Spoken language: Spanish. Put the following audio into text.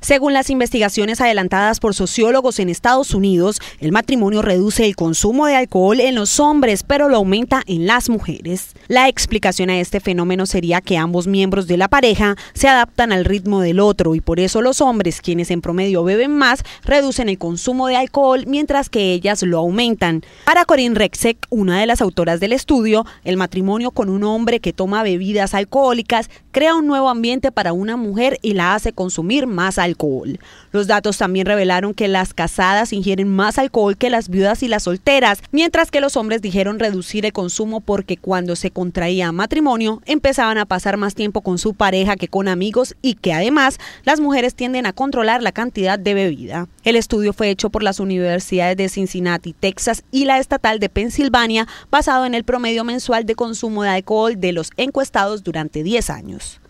Según las investigaciones adelantadas por sociólogos en Estados Unidos, el matrimonio reduce el consumo de alcohol en los hombres, pero lo aumenta en las mujeres. La explicación a este fenómeno sería que ambos miembros de la pareja se adaptan al ritmo del otro y por eso los hombres, quienes en promedio beben más, reducen el consumo de alcohol mientras que ellas lo aumentan. Para Corinne Rexek, una de las autoras del estudio, el matrimonio con un hombre que toma bebidas alcohólicas crea un nuevo ambiente para una mujer y la hace consumir más alcohol alcohol. Los datos también revelaron que las casadas ingieren más alcohol que las viudas y las solteras, mientras que los hombres dijeron reducir el consumo porque cuando se contraía matrimonio empezaban a pasar más tiempo con su pareja que con amigos y que además las mujeres tienden a controlar la cantidad de bebida. El estudio fue hecho por las universidades de Cincinnati, Texas y la estatal de Pensilvania basado en el promedio mensual de consumo de alcohol de los encuestados durante 10 años.